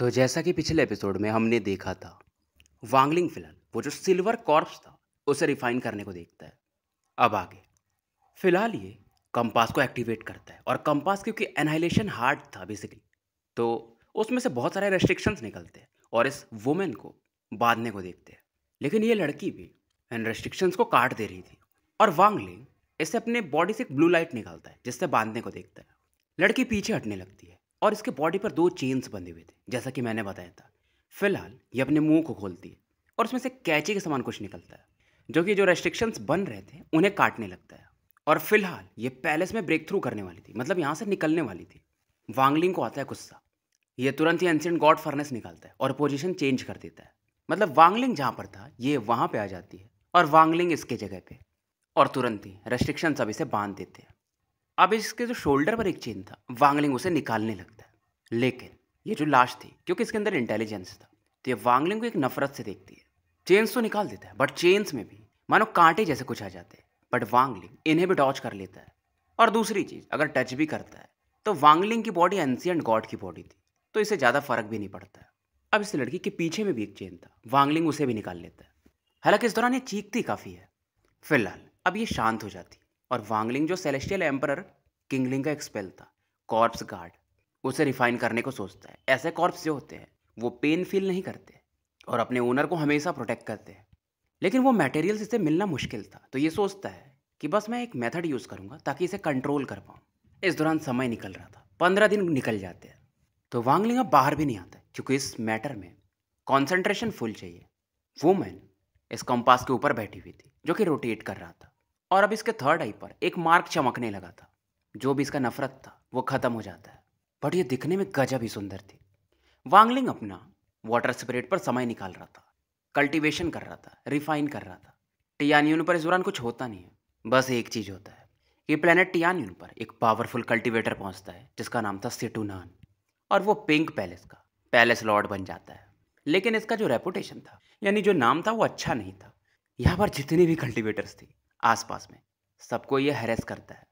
तो जैसा कि पिछले एपिसोड में हमने देखा था वांगलिंग फिलहाल वो जो सिल्वर कॉर्प्स था उसे रिफाइन करने को देखता है अब आगे फिलहाल ये कंपास को एक्टिवेट करता है और कंपास क्योंकि एनहाइलेशन हार्ड था बेसिकली तो उसमें से बहुत सारे रेस्ट्रिक्शंस निकलते हैं और इस वुमेन को बांधने को देखते हैं लेकिन ये लड़की भी इन रेस्ट्रिक्शंस को काट दे रही थी और वांगलिंग इसे अपने बॉडी से एक ब्लू लाइट निकालता है जिससे बांधने को देखता है लड़की पीछे हटने लगती है और इसके बॉडी पर दो चेन्स बंधे हुए थे जैसा कि मैंने बताया था फिलहाल ये अपने मुंह को खोलती है और उसमें से कैची के समान कुछ निकलता है जो कि जो रेस्ट्रिक्शंस बन रहे थे उन्हें काटने लगता है और फिलहाल ये पैलेस में ब्रेक थ्रू करने वाली थी मतलब यहाँ से निकलने वाली थी वांगलिंग को आता है गुस्सा ये तुरंत ही एंसेंट गॉड फर्नेस निकालता है और पोजिशन चेंज कर देता है मतलब वांगलिंग जहाँ पर था ये वहाँ पर आ जाती है और वांगलिंग इसके जगह पे और तुरंत ही रेस्ट्रिक्शन सब इसे बांध देते हैं अब इसके जो शोल्डर पर एक चेन था वांगलिंग उसे निकालने लगता है लेकिन ये जो लाश थी क्योंकि इसके अंदर इंटेलिजेंस था तो ये वांगलिंग को एक नफरत से देखती है चेन्स तो निकाल देता है बट चेन्स में भी मानो कांटे जैसे कुछ आ जाते हैं बट वांगलिंग इन्हें भी टॉच कर लेता है और दूसरी चीज़ अगर टच भी करता है तो वांगलिंग की बॉडी एंशियंट गॉड की बॉडी थी तो इसे ज़्यादा फर्क भी नहीं पड़ता है अब इस लड़की के पीछे में भी एक चेन था वांगलिंग उसे भी निकाल लेता है हालांकि इस दौरान ये चीखती काफ़ी है फिलहाल अब ये शांत हो जाती और वांगलिंग जो सेलेस्टियल एम्पर किंगलिंग का एक्सपेल था कॉर्प्स गार्ड उसे रिफाइन करने को सोचता है ऐसे कॉर्प्स जो होते हैं वो पेन फील नहीं करते और अपने ओनर को हमेशा प्रोटेक्ट करते हैं लेकिन वो मटेरियल्स इसे मिलना मुश्किल था तो ये सोचता है कि बस मैं एक मेथड यूज़ करूँगा ताकि इसे कंट्रोल कर पाऊँ इस दौरान समय निकल रहा था पंद्रह दिन निकल जाते हैं तो वांगलिंग अब बाहर भी नहीं आता क्योंकि इस मैटर में कॉन्सेंट्रेशन फुल चाहिए वुमेन इस कंपास के ऊपर बैठी हुई थी जो कि रोटेट कर रहा था और अब इसके थर्ड आई पर एक मार्क चमकने लगा था जो भी इसका नफरत था वो ख़त्म हो जाता है बट ये दिखने में गजब ही सुंदर थी वांगलिंग अपना वाटर स्प्रेड पर समय निकाल रहा था कल्टीवेशन कर रहा था रिफाइन कर रहा था टियान यून पर इस दौरान कुछ होता नहीं है बस एक चीज़ होता है ये प्लेनेट टियान यून पर एक पावरफुल कल्टीवेटर पहुंचता है जिसका नाम था सिटूनान और वो पिंक पैलेस का पैलेस लॉर्ड बन जाता है लेकिन इसका जो रेपुटेशन था यानी जो नाम था वो अच्छा नहीं था यहाँ पर जितनी भी कल्टीवेटर्स थी आसपास में सबको ये हैरेस करता है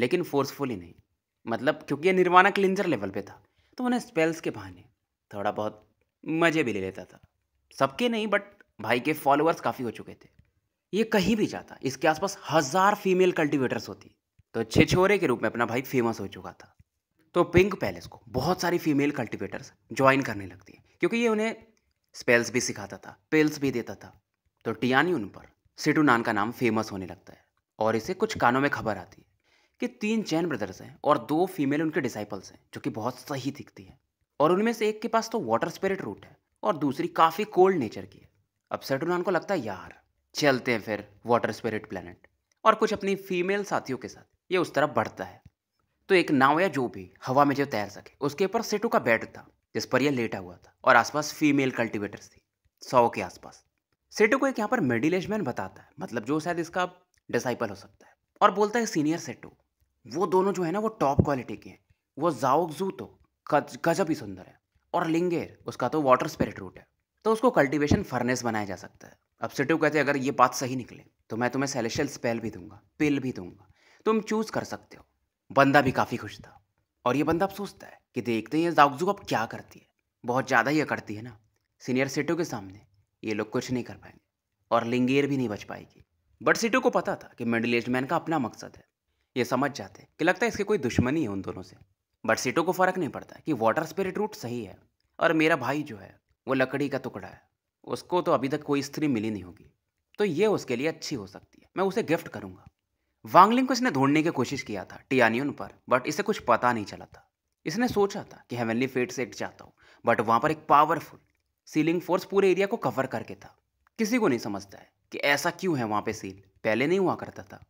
लेकिन फोर्सफुली नहीं मतलब क्योंकि ये निर्वाणा क्लिंजर लेवल पे था तो उन्हें स्पेल्स के बहाने थोड़ा बहुत मज़े भी ले लेता था सबके नहीं बट भाई के फॉलोअर्स काफ़ी हो चुके थे ये कहीं भी जाता इसके आसपास हज़ार फीमेल कल्टिवेटर्स होती तो छिछोरे के रूप में अपना भाई फेमस हो चुका था तो पिंक पैलेस को बहुत सारी फीमेल कल्टिवेटर्स ज्वाइन करने लगती हैं क्योंकि ये उन्हें स्पेल्स भी सिखाता था पेल्स भी देता था तो टियानी उन पर सेटू नान का नाम फेमस होने लगता है और इसे कुछ कानों में खबर आती है कि तीन जैन ब्रदर्स हैं और दो फीमेल उनके डिसाइपल्स हैं जो कि बहुत सही दिखती है और उनमें से एक के पास तो वाटर स्पिरिट रूट है और दूसरी काफ़ी कोल्ड नेचर की है अब नान को लगता है यार चलते हैं फिर वाटर स्पिरिट प्लानट और कुछ अपनी फीमेल साथियों के साथ ये उस तरफ बढ़ता है तो एक नाव या जो भी हवा में जो तैर सके उसके ऊपर सेटू का बेड था जिस पर यह लेटा हुआ था और आसपास फीमेल कल्टिवेटर्स थी सौ के आसपास सेटो को एक यहाँ पर मिडिल एज मैन बताता है मतलब जो शायद इसका डिसाइपल हो सकता है और बोलता है सीनियर सेटो वो दोनों जो है ना वो टॉप क्वालिटी के हैं वो जाओगजू तो गजब ही सुंदर है और लिंगेर उसका तो वाटर स्पिरिट रूट है तो उसको कल्टीवेशन फर्नेस बनाया जा सकता है अब सेटो कहते हैं अगर ये बात सही निकले तो मैं तुम्हें सेलेशियल स्पेल भी दूंगा पिल भी दूंगा तुम चूज कर सकते हो बंदा भी काफ़ी खुश था और ये बंदा अब सोचता है कि देखते हैं ये जाओगजू अब क्या करती है बहुत ज़्यादा ही करती है ना सीनियर सेटो के सामने ये लोग कुछ नहीं कर पाएंगे और लिंगेर भी नहीं बच पाएगी बट सीटू को पता था कि मिडिल एज मैन का अपना मकसद है ये समझ जाते कि लगता है इसकी कोई दुश्मनी है उन दोनों से बट सीटू को फर्क नहीं पड़ता कि वाटर स्पिरिट रूट सही है और मेरा भाई जो है वो लकड़ी का टुकड़ा है उसको तो अभी तक कोई स्त्री मिली नहीं होगी तो ये उसके लिए अच्छी हो सकती है मैं उसे गिफ्ट करूंगा वांगलिंग को इसने ढूंढने की कोशिश किया था टियानियन पर बट इसे कुछ पता नहीं चला था इसने सोचा था कि हेवनली फेट से एक जाता हूँ बट वहाँ पर एक पावरफुल सीलिंग फोर्स पूरे एरिया को कवर करके था किसी को नहीं समझता है कि ऐसा क्यों है वहाँ पे सील पहले नहीं हुआ करता था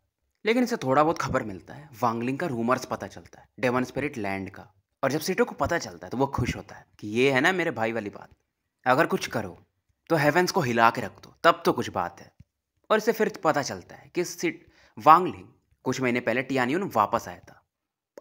लेकिन इसे थोड़ा बहुत खबर मिलता है वांगलिंग का रूमर्स पता चलता है डेवन स्पिरिट लैंड का और जब सीटों को पता चलता है तो वो खुश होता है कि ये है ना मेरे भाई वाली बात अगर कुछ करो तो हेवेंस को हिला के रख दो तब तो कुछ बात है और इसे फिर पता चलता है कि सिट वांगलिंग कुछ महीने पहले टियानियन वापस आया था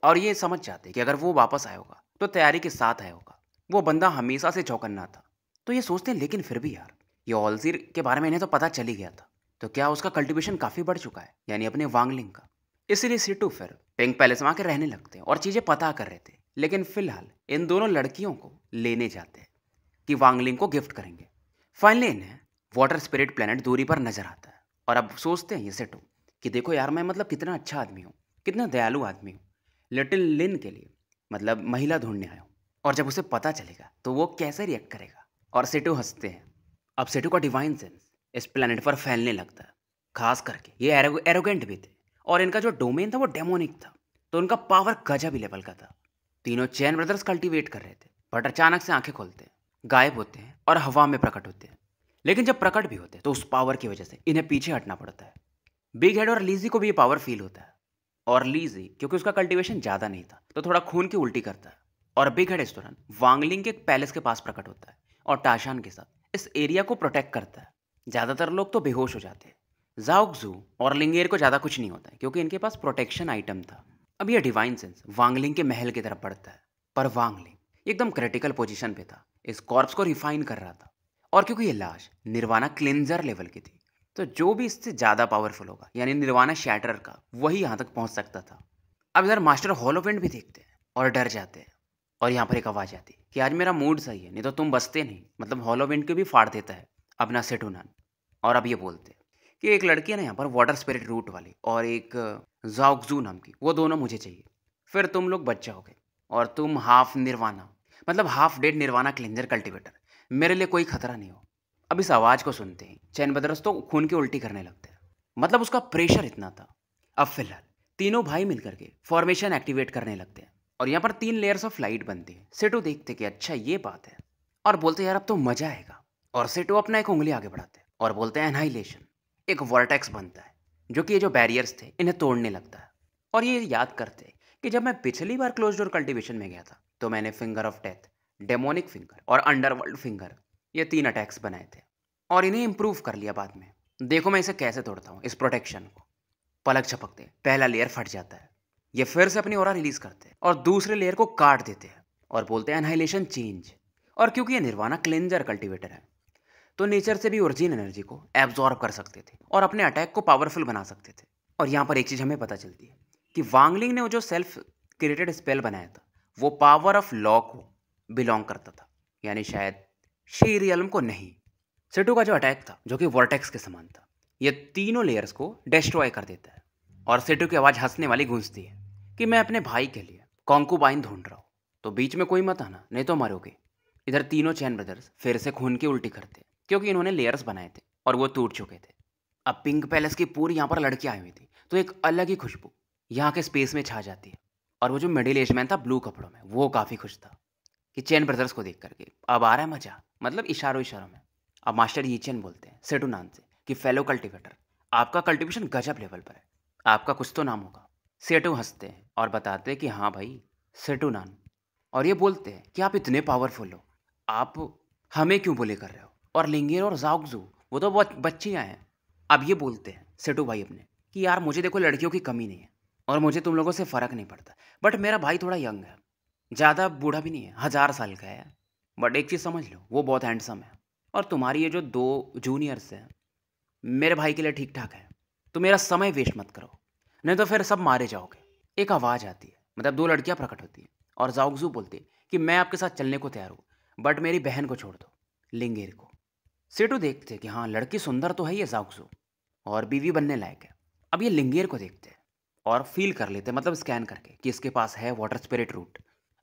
और ये समझ जाते कि अगर वो वापस आया होगा तो तैयारी के साथ आया होगा वो बंदा हमेशा से चौकन्ना था तो ये सोचते हैं लेकिन फिर भी यार ये ऑलसीर के बारे में इन्हें तो पता चल ही गया था तो क्या उसका कल्टीवेशन काफ़ी बढ़ चुका है यानी अपने वांगलिंग का इसलिए सिटू फिर पिंक पैलेस में आके रहने लगते हैं और चीज़ें पता कर रहे थे लेकिन फिलहाल इन दोनों लड़कियों को लेने जाते हैं कि वांगलिंग को गिफ्ट करेंगे फाइनली इन्हें वाटर स्पिरिट प्लेनेट दूरी पर नजर आता है और अब सोचते हैं ये सिटू कि देखो यार मैं मतलब कितना अच्छा आदमी हूँ कितना दयालु आदमी हूँ लिटिल लिन के लिए मतलब महिला ढूंढने आया हूँ और जब उसे पता चलेगा तो वो कैसे रिएक्ट करेगा और सेटू हंसते हैं अब सेटू का डिवाइन सेंस इस प्लानट पर फैलने लगता है खास करके ये एरोगेंट भी थे और इनका जो डोमेन था वो डेमोनिक था तो उनका पावर गजब ही लेवल का था तीनों चैन ब्रदर्स कल्टीवेट कर रहे थे बट अचानक से आंखें खोलते हैं गायब होते हैं और हवा में प्रकट होते हैं लेकिन जब प्रकट भी होते हैं तो उस पावर की वजह से इन्हें पीछे हटना पड़ता है बिग हेड और लीजी को भी ये पावर फील होता है और लीजी क्योंकि उसका कल्टिवेशन ज़्यादा नहीं था तो थोड़ा खून की उल्टी करता है और बिग हेड इस दौरान वांगलिंग के पैलेस के पास प्रकट होता है और टाशान के साथ इस एरिया को प्रोटेक्ट करता है ज़्यादातर लोग तो बेहोश हो जाते हैं जाओकजू और लिंगेर को ज़्यादा कुछ नहीं होता है क्योंकि इनके पास प्रोटेक्शन आइटम था अब यह डिवाइन सेंस वांगलिंग के महल की तरफ बढ़ता है पर वांगलिंग एकदम क्रिटिकल पोजिशन पे था इस कॉर्प्स को रिफाइन कर रहा था और क्योंकि ये लाश निर्वाणा क्लिनजर लेवल की थी तो जो भी इससे ज़्यादा पावरफुल होगा यानी निर्वाणा शैटर का वही यहाँ तक पहुँच सकता था अब इधर मास्टर हॉलोवेंट भी देखते हैं और डर जाते हैं और यहाँ पर एक आवाज़ आती है कि आज मेरा मूड सही है नहीं तो तुम बसते नहीं मतलब हॉलोविंड को भी फाड़ देता है अपना सेट होना और अब ये बोलते हैं कि एक लड़की है ना यहाँ पर वाटर स्पिरिट रूट वाली और एक जाओकजू uh, नाम की वो दोनों मुझे चाहिए फिर तुम लोग बच जाओगे और तुम हाफ निर्वाना मतलब हाफ डेड निर्वाना क्लेंजर कल्टिवेटर मेरे लिए कोई खतरा नहीं हो अब इस आवाज़ को सुनते हैं चैन बदरस तो खून की उल्टी करने लगते हैं मतलब उसका प्रेशर इतना था अब फिलहाल तीनों भाई मिल करके फॉर्मेशन एक्टिवेट करने लगते हैं और यहाँ पर तीन लेयर्स ऑफ लाइट बनती है सेटू देखते कि अच्छा ये बात है और बोलते यार अब तो मजा आएगा और सेटू अपना एक उंगली आगे बढ़ाते हैं और बोलते हैं एनहाइलेशन एक वर्टेक्स बनता है जो कि ये जो बैरियर्स थे इन्हें तोड़ने लगता है और ये याद करते कि जब मैं पिछली बार क्लोज डोर कल्टिवेशन में गया था तो मैंने finger of death demonic finger और अंडरवर्ल्ड फिंगर ये तीन अटैक्स बनाए थे और इन्हें इम्प्रूव कर लिया बाद में देखो मैं इसे कैसे तोड़ता हूँ इस प्रोटेक्शन को पलक छपकते पहला लेयर फट जाता है ये फिर से अपनी ओरा रिलीज करते हैं और दूसरे लेयर को काट देते हैं और बोलते हैं एनहाइलेशन चेंज और क्योंकि ये निर्वाणा क्लेंजर कल्टिवेटर है तो नेचर से भी ओरिजिन एनर्जी को एब्जॉर्ब कर सकते थे और अपने अटैक को पावरफुल बना सकते थे और यहाँ पर एक चीज़ हमें पता चलती है कि वांगलिंग ने वो जो सेल्फ क्रिएटेड स्पेल बनाया था वो पावर ऑफ लॉ को बिलोंग करता था यानी शायद शेरियलम को नहीं सेटू का जो अटैक था जो कि वर्टेक्स के समान था ये तीनों लेयर्स को डिस्ट्रॉय कर देता है और सेटू की आवाज़ हंसने वाली गूंजती है कि मैं अपने भाई के लिए कॉन्कुबाइन ढूंढ रहा हूँ तो बीच में कोई मत आना नहीं तो मरोगे इधर तीनों चैन ब्रदर्स फिर से खून की उल्टी करते क्योंकि इन्होंने लेयर्स बनाए थे और वो टूट चुके थे अब पिंक पैलेस की पूरी यहाँ पर लड़की आई हुई थी तो एक अलग ही खुशबू यहाँ के स्पेस में छा जाती है और वो जो मिडिल एज मैन था ब्लू कपड़ों में वो काफ़ी खुश था कि चैन ब्रदर्स को देख करके अब आ रहा है मजा मतलब इशारों इशारों में अब मास्टर ये चैन बोलते हैं सेटू नाम से कि फेलो कल्टिवेटर आपका कल्टिवेशन गजब लेवल पर है आपका कुछ तो नाम होगा सेटू हंसते हैं और बताते हैं कि हाँ भाई सेटू नान और ये बोलते हैं कि आप इतने पावरफुल हो आप हमें क्यों बोले कर रहे हो और लिंगेर और जाओगजू वो तो बच्चियाँ हैं अब ये बोलते हैं सेटू भाई अपने कि यार मुझे देखो लड़कियों की कमी नहीं है और मुझे तुम लोगों से फ़र्क नहीं पड़ता बट मेरा भाई थोड़ा यंग है ज़्यादा बूढ़ा भी नहीं है हज़ार साल का है बट एक चीज़ समझ लो वो बहुत हैंडसम है और तुम्हारी ये जो दो जूनियर्स हैं मेरे भाई के लिए ठीक ठाक है तो मेरा समय वेस्ट मत करो नहीं तो फिर सब मारे जाओगे एक आवाज़ आती है मतलब दो लड़कियाँ प्रकट होती हैं और जाओगजू बोलती है कि मैं आपके साथ चलने को तैयार हूँ बट मेरी बहन को छोड़ दो लिंगेर को सेटू देखते हैं कि हाँ लड़की सुंदर तो है ये जाओगजू और बीवी बनने लायक है अब ये लिंगेर को देखते हैं और फील कर लेते मतलब स्कैन करके कि इसके पास है वाटर स्पिरिट रूट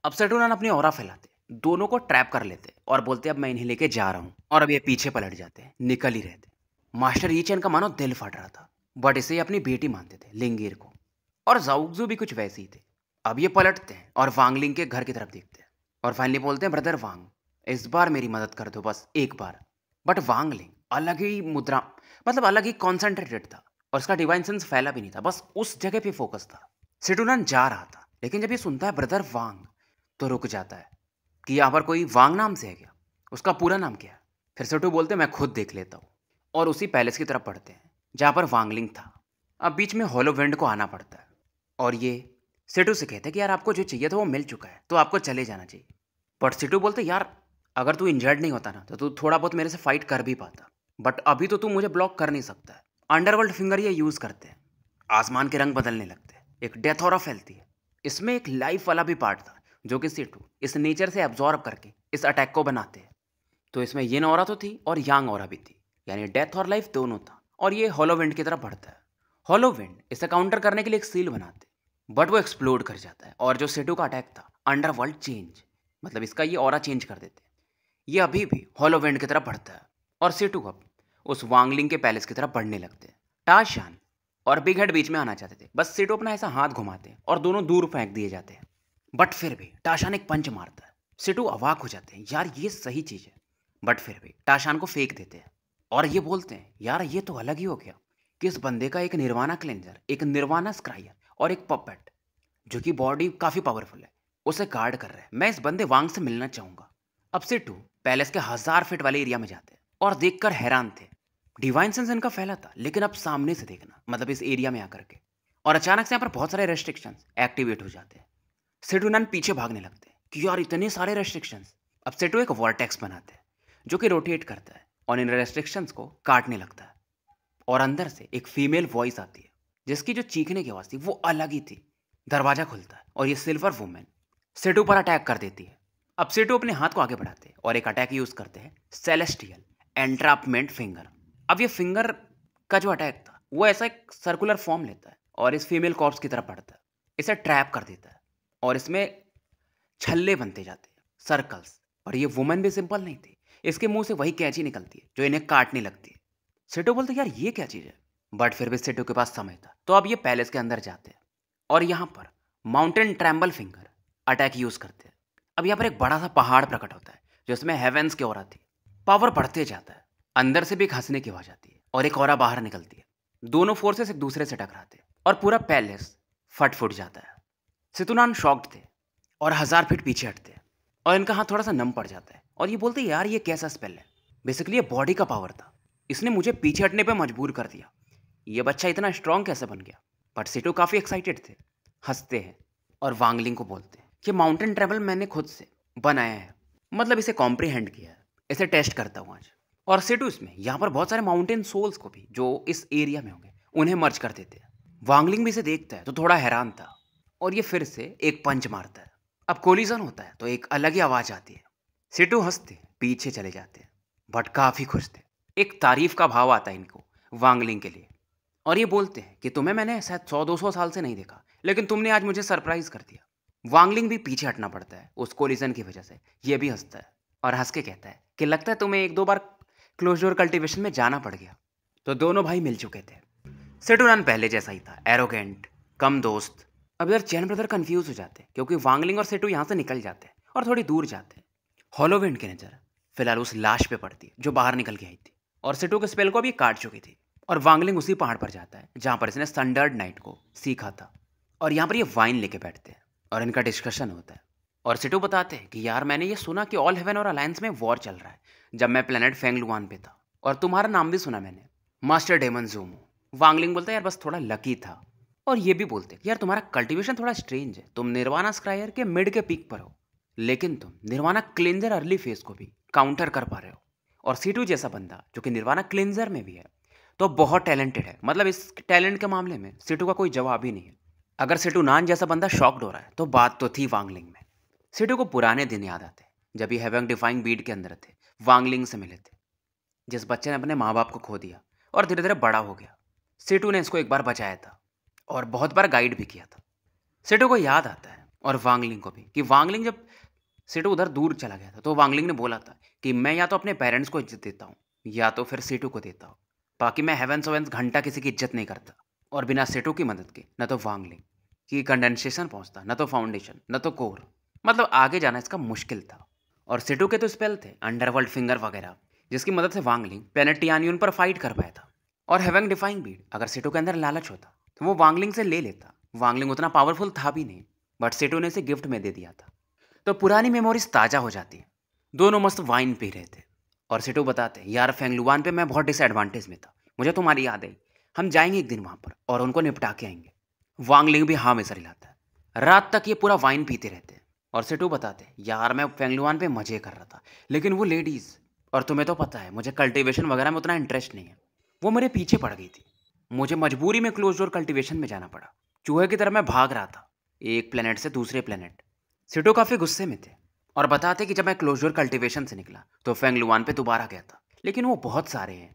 अब सेटू नान अपनी और फैलाते दोनों को ट्रैप कर लेते और बोलते अब मैं इन्हें लेके जा रहा हूँ और अब ये पीछे पलट जाते हैं निकल ही रहते मास्टर यीचैन का मानो दिल फट रहा था बट इसे अपनी बेटी मानते थे लिंगीर को और जाऊगजो भी कुछ वैसे ही थे अब ये पलटते हैं और वांगलिंग के घर की तरफ देखते हैं और फाइनली बोलते हैं ब्रदर वांग इस बार मेरी मदद कर दो बस एक बार बट वांगलिंग अलग ही मुद्रा मतलब अलग ही कॉन्सेंट्रेटेड था और उसका डिवाइन सेंस फैला भी नहीं था बस उस जगह पे फोकस था सिटुनन जा रहा था लेकिन जब ये सुनता है ब्रदर वांग तो रुक जाता है कि यहाँ पर कोई वांग नाम से है क्या उसका पूरा नाम क्या है फिर सिटू बोलते मैं खुद देख लेता हूँ और उसी पैलेस की तरफ पढ़ते हैं जहाँ पर वांगलिंग था अब बीच में होलोवेंड को आना पड़ता है और ये सिटू से कहते हैं कि यार आपको जो चाहिए था वो मिल चुका है तो आपको चले जाना चाहिए बट सिटू बोलते यार अगर तू इंजर्ड नहीं होता ना तो तू थोड़ा बहुत मेरे से फाइट कर भी पाता बट अभी तो तू मुझे ब्लॉक कर नहीं सकता अंडरवर्ल्ड फिंगर ये यूज़ करते हैं आसमान के रंग बदलने लगते हैं एक डेथ और फैलती है इसमें एक लाइफ वाला भी पार्ट था जो कि सिटू इस नेचर से एब्जॉर्ब करके इस अटैक को बनाते हैं तो इसमें ये नौरा तो थी और यांग और भी थी यानी डेथ और लाइफ दोनों था और ये हॉलो विंड की तरफ बढ़ता है हॉलो विंड इसे काउंटर करने के लिए एक सील बनाते बट वो एक्सप्लोड कर जाता है और जो सेटू का अटैक था अंडरवर्ल्ड चेंज मतलब इसका ये और चेंज कर देते हैं ये अभी भी हॉलो विंड की तरफ बढ़ता है और सेटू अब उस वांगलिंग के पैलेस की तरफ बढ़ने लगते हैं टाशान और बिग हेड बीच में आना चाहते थे बस सेटू अपना ऐसा हाथ घुमाते हैं और दोनों दूर फेंक दिए जाते हैं बट फिर भी टाशान एक पंच मारता है सेटू अवाक हो जाते हैं यार ये सही चीज़ है बट फिर भी टाशान को फेंक देते हैं और ये बोलते हैं यार ये तो अलग ही हो गया कि इस बंदे का एक निर्वाणा क्लेंजर एक निर्वाणा स्क्राइर और एक पपेट जो कि बॉडी काफ़ी पावरफुल है उसे गार्ड कर रहे हैं मैं इस बंदे वांग से मिलना चाहूंगा अब से टू पैलेस के हज़ार फीट वाले एरिया में जाते हैं और देखकर हैरान थे डिवाइन सेंस इनका फैला था लेकिन अब सामने से देखना मतलब इस एरिया में आकर के और अचानक से यहाँ पर बहुत सारे रेस्ट्रिक्शंस एक्टिवेट हो जाते हैं नन पीछे भागने लगते हैं कि यार इतने सारे रेस्ट्रिक्शंस अब सेटू एक वॉर्टेक्स बनाते हैं जो कि रोटेट करता है और इन रेस्ट्रिक्शंस को काटने लगता है और अंदर से एक फीमेल वॉइस आती है जिसकी जो चीखने की आवाज़ थी वो अलग ही थी दरवाज़ा खुलता है और ये सिल्वर वुमेन सेटू पर अटैक कर देती है अब सेटू अपने हाथ को आगे बढ़ाते हैं और एक अटैक यूज़ करते हैं सेलेस्टियल एंट्रापमेंट फिंगर अब ये फिंगर का जो अटैक था वो ऐसा एक सर्कुलर फॉर्म लेता है और इस फीमेल कॉर्प्स की तरफ पड़ता है इसे ट्रैप कर देता है और इसमें छल्ले बनते जाते हैं सर्कल्स और ये वुमेन भी सिंपल नहीं थी इसके मुंह से वही कैची निकलती है जो इन्हें काटने लगती है सेटो बोलते यार ये क्या चीज़ है बट फिर भी सेटो के पास समय था तो अब ये पैलेस के अंदर जाते हैं और यहाँ पर mountain tremble finger attack use करते हैं अब यहाँ पर एक बड़ा सा पहाड़ प्रकट होता है जिसमें हेवेंस की और आती है पावर बढ़ते जाता है अंदर से भी एक हंसने की आवाज़ आती है और एक और बाहर निकलती है दोनों फोर्सेस एक दूसरे से टकराते हैं और पूरा पैलेस फट फुट जाता है सितुनान शॉक्ड थे और हज़ार फीट पीछे हटते हैं और इनका हाथ थोड़ा सा नम पड़ जाता है और ये बोलते यार ये कैसा स्पेल है बेसिकली ये बॉडी का पावर था इसने मुझे पीछे हटने पर मजबूर कर दिया ये बच्चा इतना स्ट्रॉन्ग कैसे बन गया बट सिटो काफ़ी एक्साइटेड थे हंसते हैं और वांगलिंग को बोलते हैं कि माउंटेन ट्रेवल मैंने खुद से बनाया है मतलब इसे कॉम्प्रीहेंड किया है इसे टेस्ट करता हूँ आज और सिटू इसमें यहाँ पर बहुत सारे माउंटेन सोल्स को भी जो इस एरिया में होंगे उन्हें मर्ज कर देते हैं वांगलिंग भी इसे देखता है तो थोड़ा हैरान था और ये फिर से एक पंच मारता है अब कोलिजन होता है तो एक अलग ही आवाज़ आती है सिटू हंसते पीछे चले जाते हैं बट काफ़ी खुश थे एक तारीफ का भाव आता है इनको वांगलिंग के लिए और ये बोलते हैं कि तुम्हें मैंने शायद सौ दो सौ साल से नहीं देखा लेकिन तुमने आज मुझे सरप्राइज़ कर दिया वांगलिंग भी पीछे हटना पड़ता है उस कोलिजन की वजह से ये भी हंसता है और हंस के कहता है कि लगता है तुम्हें एक दो बार डोर कल्टिवेशन में जाना पड़ गया तो दोनों भाई मिल चुके थे सेटुरान पहले जैसा ही था एरोगेंट कम दोस्त अब यार चैन ब्रदर कन्फ्यूज हो जाते हैं क्योंकि वांगलिंग और सेटू यहाँ से निकल जाते हैं और थोड़ी दूर जाते हैं हॉलोविंड की नज़र फिलहाल उस लाश पे पड़ती है जो बाहर निकल के आई थी और सिटू के स्पेल को अभी काट चुकी थी और वांगलिंग उसी पहाड़ पर जाता है जहाँ पर इसने सनडर्ड नाइट को सीखा था और यहाँ पर ये वाइन लेके बैठते हैं और इनका डिस्कशन होता है और सिटू बताते हैं कि यार मैंने ये सुना कि ऑल हेवन और अलायंस में वॉर चल रहा है जब मैं प्लानट फेंगलुआन पे था और तुम्हारा नाम भी सुना मैंने मास्टर डेमन जूम वांगलिंग बोलता है यार बस थोड़ा लकी था और ये भी बोलते हैं यार तुम्हारा कल्टीवेशन थोड़ा स्ट्रेंज है तुम निर्वाणा स्क्रायर के मिड के पीक पर हो लेकिन तुम निर्वाणा क्लेंजर अर्ली फेज को भी काउंटर कर पा रहे हो और सी जैसा बंदा जो कि निर्वाणा क्लेंजर में भी है तो बहुत टैलेंटेड है मतलब इस टैलेंट के मामले में सी का कोई जवाब ही नहीं है अगर सी नान जैसा बंदा शॉक्ड हो रहा है तो बात तो थी वांगलिंग में सी को पुराने दिन याद आते जब ये हैवंग डिफाइंग बीड के अंदर थे वांगलिंग से मिले थे जिस बच्चे ने अपने माँ बाप को खो दिया और धीरे धीरे बड़ा हो गया सीटू ने इसको एक बार बचाया था और बहुत बार गाइड भी किया था सीटू को याद आता है और वांगलिंग को भी कि वांगलिंग जब सीटू उधर दूर चला गया था तो वांगलिंग ने बोला था कि मैं या तो अपने पेरेंट्स को इज्जत देता हूँ या तो फिर सीटू को देता हूँ बाकी मैं हेवेंस ओवेंस घंटा किसी की इज्जत नहीं करता और बिना सेटू की मदद के न तो वांगलिंग की कंडेंसेशन पहुँचता न तो फाउंडेशन न तो कोर मतलब आगे जाना इसका मुश्किल था और सिटू के तो स्पेल थे अंडरवर्ल्ड फिंगर वगैरह जिसकी मदद से वांगलिंग पेनेटियानियन पर फाइट कर पाया था और हेवेंग डिफाइंग बीड अगर सेटू के अंदर लालच होता तो वो वांगलिंग से ले लेता वांगलिंग उतना पावरफुल था भी नहीं बट सेटू ने इसे गिफ्ट में दे दिया था तो पुरानी मेमोरीज ताज़ा हो जाती है दोनों मस्त वाइन पी रहे थे और सिटो बताते यार फेंगलुवान पे मैं बहुत डिसएडवांटेज में था मुझे तुम्हारी याद आई हम जाएंगे एक दिन वहाँ पर और उनको निपटा के आएंगे वांगलिंग भी हाँ में सर हिलाता है रात तक ये पूरा वाइन पीते रहते हैं और सेटू बताते यार मैं फेंगलुवान पे मज़े कर रहा था लेकिन वो लेडीज़ और तुम्हें तो पता है मुझे कल्टिवेशन वगैरह में उतना इंटरेस्ट नहीं है वो मेरे पीछे पड़ गई थी मुझे मजबूरी में क्लोज डोर कल्टिवेशन में जाना पड़ा चूहे की तरह मैं भाग रहा था एक प्लेनेट से दूसरे प्लानट सिटो काफ़ी गुस्से में थे और बताते कि जब मैं क्लोजर कल्टीवेशन से निकला तो फेंग लुआन पे दोबारा गया था लेकिन वो बहुत सारे हैं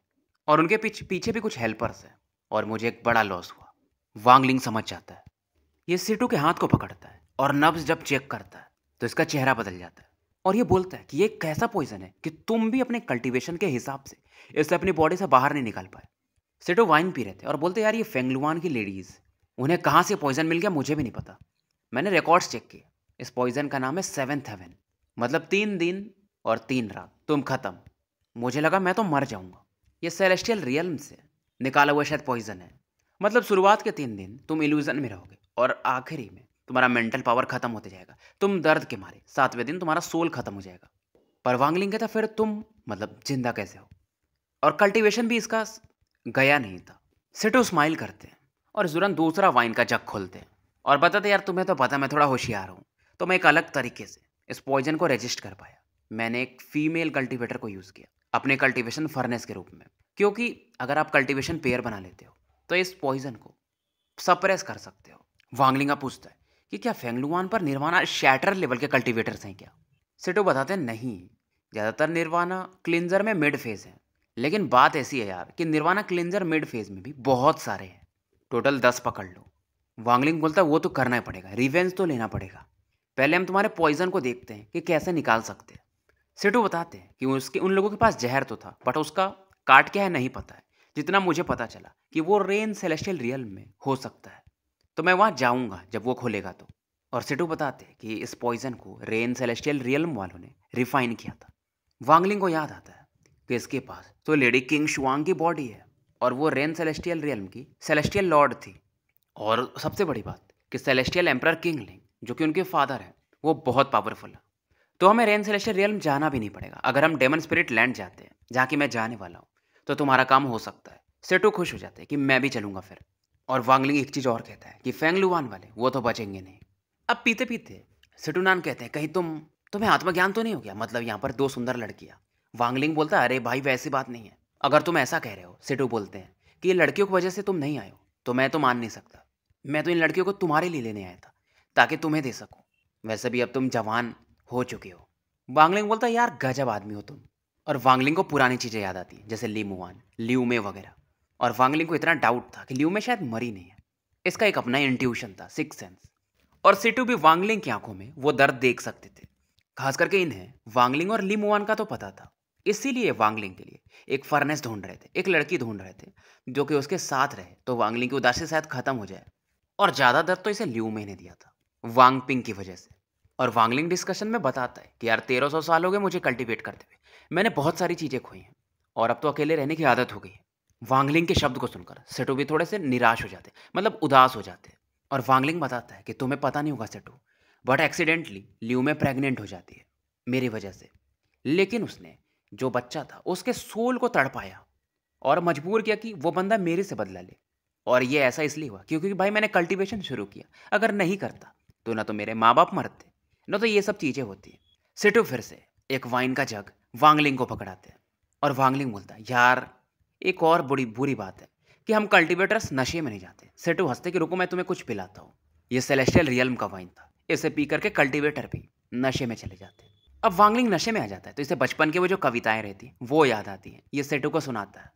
और उनके पीछ, पीछे भी कुछ हेल्पर्स हैं और मुझे एक बड़ा लॉस हुआ वांगलिंग समझ जाता है ये सिटू के हाथ को पकड़ता है और नब्ज जब चेक करता है तो इसका चेहरा बदल जाता है और ये बोलता है कि ये कैसा पॉइजन है कि तुम भी अपने कल्टीवेशन के हिसाब से इसे अपनी बॉडी से बाहर नहीं निकाल पाए सिटो वाइन पी रहे थे और बोलते यार ये फेंगलुआन की लेडीज़ उन्हें कहाँ से पॉइजन मिल गया मुझे भी नहीं पता मैंने रिकॉर्ड्स चेक किए इस पॉइजन का नाम है सेवेंथ हेवन मतलब तीन दिन और तीन रात तुम खत्म मुझे लगा मैं तो मर जाऊंगा ये सेलेस्टियल रियलम से निकाला हुआ शायद पॉइजन है मतलब शुरुआत के तीन दिन तुम इल्यूजन में रहोगे और आखिरी में तुम्हारा मेंटल पावर खत्म होते जाएगा तुम दर्द के मारे सातवें दिन तुम्हारा सोल खत्म हो जाएगा पर वांगलिंग था फिर तुम मतलब जिंदा कैसे हो और कल्टीवेशन भी इसका गया नहीं था सिटू स्माइल करते हैं और जुरन दूसरा वाइन का जग खोलते हैं और बताते यार तुम्हें तो पता मैं थोड़ा होशियार हूँ तो मैं एक अलग तरीके से इस पॉइजन को रेजिस्ट कर पाया मैंने एक फीमेल कल्टीवेटर को यूज़ किया अपने कल्टीवेशन फर्नेस के रूप में क्योंकि अगर आप कल्टीवेशन पेयर बना लेते हो तो इस पॉइजन को सप्रेस कर सकते हो वांगलिंगा पूछता है कि क्या फेंगलुआन पर निर्वाणा शैटर लेवल के कल्टीवेटर्स हैं क्या सिटो बताते हैं नहीं ज़्यादातर निर्वाणा क्लिनजर में मिड फेज है लेकिन बात ऐसी है यार कि निर्वाणा क्लिनजर मिड फेज में भी बहुत सारे हैं टोटल दस पकड़ लो वांगलिंग बोलता है वो तो करना ही पड़ेगा रिवेंज तो लेना पड़ेगा पहले हम तुम्हारे पॉइजन को देखते हैं कि कैसे निकाल सकते हैं सिटू बताते हैं कि उसके उन लोगों के पास जहर तो था बट उसका काट क्या है नहीं पता है जितना मुझे पता चला कि वो रेन सेलेस्टियल रियल में हो सकता है तो मैं वहाँ जाऊँगा जब वो खोलेगा तो और सिटू बताते हैं कि इस पॉइजन को रेन सेलेस्टियल रियलम वालों ने रिफाइन किया था वांगलिंग को याद आता है कि इसके पास तो लेडी किंग शुआंग की बॉडी है और वो रेन सेलेस्टियल रियलम की सेलेस्टियल लॉर्ड थी और सबसे बड़ी बात कि सेलेस्टियल एम्पर किंगलिंग जो कि उनके फादर हैं वो बहुत पावरफुल है तो हमें रेन सेलेस्टियल रियल जाना भी नहीं पड़ेगा अगर हम डेमन स्पिरिट लैंड जाते हैं जहाँ की मैं जाने वाला हूँ तो तुम्हारा काम हो सकता है सेटू खुश हो जाते हैं कि मैं भी चलूँगा फिर और वांगलिंग एक चीज़ और कहता है कि फेंगलुवान वाले वो तो बचेंगे नहीं अब पीते पीते नान कहते हैं कहीं तुम तुम्हें आत्मज्ञान तो नहीं हो गया मतलब यहाँ पर दो सुंदर लड़कियाँ वांगलिंग बोलता है अरे भाई वैसी बात नहीं है अगर तुम ऐसा कह रहे हो सेटू बोलते हैं कि ये लड़कियों की वजह से तुम नहीं आए हो तो मैं तो मान नहीं सकता मैं तो इन लड़कियों को तुम्हारे लिए लेने आया था ताकि तुम्हें दे सकूँ वैसे भी अब तुम जवान हो चुके हो वांगलिंग बोलता यार गजब आदमी हो तुम और वांगलिंग को पुरानी चीज़ें याद आती हैं जैसे लिमुआन ल्यूमे वगैरह और वांगलिंग को इतना डाउट था कि ल्यूमे शायद मरी नहीं है इसका एक अपना इंट्यूशन था सिक्स सेंस और सिटू भी वांगलिंग की आंखों में वो दर्द देख सकते थे खास करके इन्हें वांगलिंग और लिमुआन का तो पता था इसीलिए वांगलिंग के लिए एक फर्नेस ढूंढ रहे थे एक लड़की ढूंढ रहे थे जो कि उसके साथ रहे तो वांगलिंग की उदासी शायद खत्म हो जाए और ज़्यादा दर्द तो इसे ल्यूमे ने दिया था वांगपिंग की वजह से और वांगलिंग डिस्कशन में बताता है कि यार तेरह सौ साल हो गए मुझे कल्टीवेट करते हुए मैंने बहुत सारी चीज़ें खोई हैं और अब तो अकेले रहने की आदत हो गई है वांगलिंग के शब्द को सुनकर सेटू भी थोड़े से निराश हो जाते मतलब उदास हो जाते और वांगलिंग बताता है कि तुम्हें पता नहीं होगा सेटू बट एक्सीडेंटली ल्यू में प्रेग्नेंट हो जाती है मेरी वजह से लेकिन उसने जो बच्चा था उसके सोल को तड़पाया और मजबूर किया कि वो बंदा मेरे से बदला ले और ये ऐसा इसलिए हुआ क्योंकि भाई मैंने कल्टीवेशन शुरू किया अगर नहीं करता तो ना तो मेरे माँ बाप मरते ना तो ये सब चीज़ें होती सिटू फिर से एक वाइन का जग वांगलिंग को पकड़ाते और वांगलिंग बोलता है यार एक और बुरी बुरी बात है कि हम कल्टीवेटर्स नशे में नहीं जाते सेटू हंसते कि रुको मैं तुम्हें कुछ पिलाता हूँ ये सेलेस्टियल रियलम का वाइन था इसे पी करके कल्टीवेटर भी नशे में चले जाते अब वांगलिंग नशे में आ जाता है तो इसे बचपन की वो जो कविताएं रहती हैं वो याद आती हैं ये सेटू को सुनाता है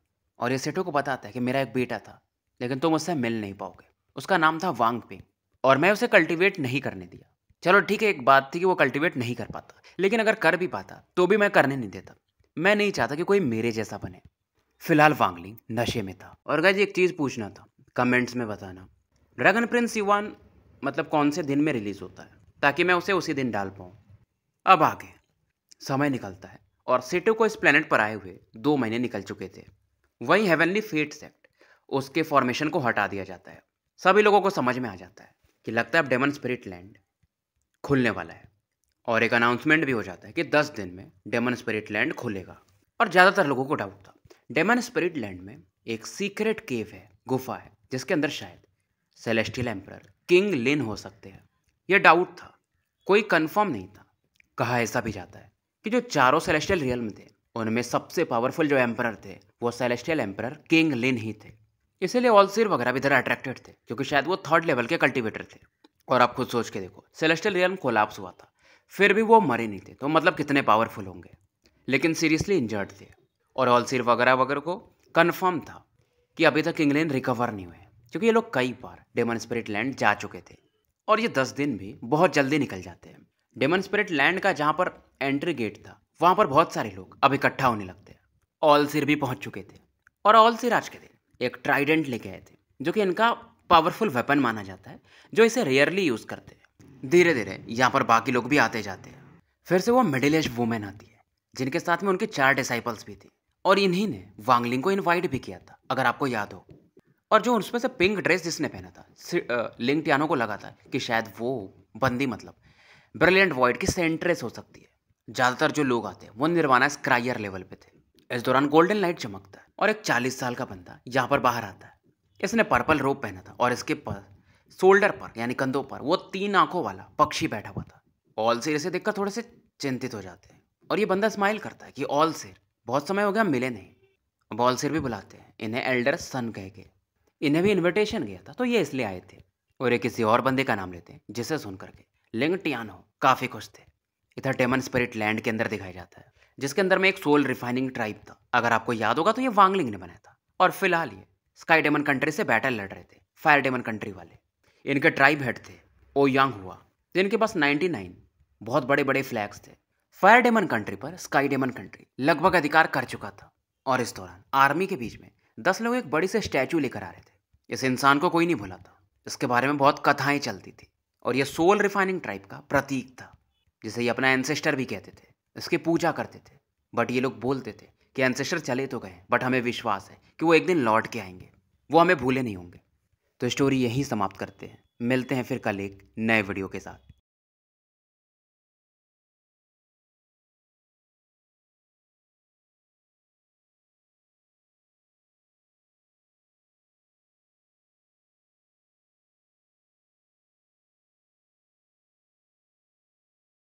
और ये सेटू को बताता है कि मेरा एक बेटा था लेकिन तुम उससे मिल नहीं पाओगे उसका नाम था वांग पिंग और मैं उसे कल्टीवेट नहीं करने दिया चलो ठीक है एक बात थी कि वो कल्टीवेट नहीं कर पाता लेकिन अगर कर भी पाता तो भी मैं करने नहीं देता मैं नहीं चाहता कि कोई मेरे जैसा बने फिलहाल वांगलिंग नशे में था और गज एक चीज़ पूछना था कमेंट्स में बताना ड्रैगन प्रिंस युवान मतलब कौन से दिन में रिलीज़ होता है ताकि मैं उसे उसी दिन डाल पाऊँ अब आगे समय निकलता है और सेटो को इस प्लेनेट पर आए हुए दो महीने निकल चुके थे वहीं हेवनली फेट सेक्ट उसके फॉर्मेशन को हटा दिया जाता है सभी लोगों को समझ में आ जाता है कि लगता है अब डेमन स्पिरिट लैंड खुलने वाला है और एक अनाउंसमेंट भी हो जाता है कि दस दिन में डेमन स्पिरिट लैंड खुलेगा और ज़्यादातर लोगों को डाउट था डेमन स्पिरिट लैंड में एक सीक्रेट केव है गुफा है जिसके अंदर शायद सेलेस्टियल एम्पर किंग लिन हो सकते हैं यह डाउट था कोई कन्फर्म नहीं था कहा ऐसा भी जाता है कि जो चारों सेलेस्टियल रियल में थे उनमें सबसे पावरफुल जो एम्पर थे वो सेलेस्टियल एम्पर किंग लिन ही थे इसीलिए वॉलसीर वगैरह भी इधर अट्रैक्टेड थे क्योंकि शायद वो थर्ड लेवल के कल्टीवेटर थे और आप खुद सोच के देखो सेलेस्टियल रियल कोलाप्स हुआ था फिर भी वो मरे नहीं थे तो मतलब कितने पावरफुल होंगे लेकिन सीरियसली इंजर्ड थे और ऑलसीर वगैरह वगैरह को कन्फर्म था कि अभी तक इंग्लैंड रिकवर नहीं हुए क्योंकि ये लोग कई बार डेमन स्पिरिट लैंड जा चुके थे और ये दस दिन भी बहुत जल्दी निकल जाते हैं डेमन स्पिरिट लैंड का जहाँ पर एंट्री गेट था वहाँ पर बहुत सारे लोग अब इकट्ठा होने लगते हैं ऑल सिर भी पहुँच चुके थे और ऑल सिर आज के दिन एक ट्राइडेंट लेके आए थे जो कि इनका पावरफुल वेपन माना जाता है जो इसे रेयरली यूज़ करते हैं धीरे धीरे यहाँ पर बाकी लोग भी आते जाते हैं फिर से वो मिडिल एज वुमेन आती है जिनके साथ में उनके चार डिसाइपल्स भी थी और इन्हीं ने वांगलिंग को इन्वाइट भी किया था अगर आपको याद हो और जो उसमें से पिंक ड्रेस जिसने पहना था लिंग टियानो को लगा था कि शायद वो बंदी मतलब ब्रिलियंट वॉइड की सेंट्रेस हो सकती है ज़्यादातर जो लोग आते हैं वो निर्वाणा स्क्राइयर लेवल पे थे इस दौरान गोल्डन लाइट चमकता है और एक चालीस साल का बंदा यहाँ पर बाहर आता है इसने पर्पल रोप पहना था और इसके पर शोल्डर पर यानी कंधों पर वो तीन आंखों वाला पक्षी बैठा हुआ था ऑल सिर इसे देखकर थोड़े से चिंतित हो जाते हैं और ये बंदा स्माइल करता है कि ऑल सिर बहुत समय हो गया मिले नहीं अब ऑल सिर भी बुलाते हैं इन्हें एल्डर सन कह के इन्हें भी इन्विटेशन गया था तो ये इसलिए आए थे और ये किसी और बंदे का नाम लेते हैं जिसे सुन करके लिंग टियानो काफ़ी खुश थे इधर डेमन स्पिरिट लैंड के अंदर दिखाया जाता है जिसके अंदर में एक सोल रिफाइनिंग ट्राइब था अगर आपको याद होगा तो ये वांगलिंग ने बनाया था और फिलहाल ये स्काई डेमन कंट्री से बैटल लड़ रहे थे फायर डेमन कंट्री वाले इनके ट्राइब हेड थे ओयांग हुआ जिनके पास नाइनटी नाइन बहुत बड़े बड़े फ्लैग्स थे फायर डेमन कंट्री पर स्काई डेमन कंट्री लगभग अधिकार कर चुका था और इस दौरान आर्मी के बीच में दस लोग एक बड़ी से स्टैचू लेकर आ रहे थे इस इंसान को कोई नहीं भूला था इसके बारे में बहुत कथाएं चलती थी और यह सोल रिफाइनिंग ट्राइब का प्रतीक था जिसे ये अपना एंसेस्टर भी कहते थे इसकी पूजा करते थे बट ये लोग बोलते थे कि एंसेस्टर चले तो गए बट हमें विश्वास है कि वो एक दिन लौट के आएंगे वो हमें भूले नहीं होंगे तो स्टोरी यहीं समाप्त करते हैं मिलते हैं फिर कल एक नए वीडियो के साथ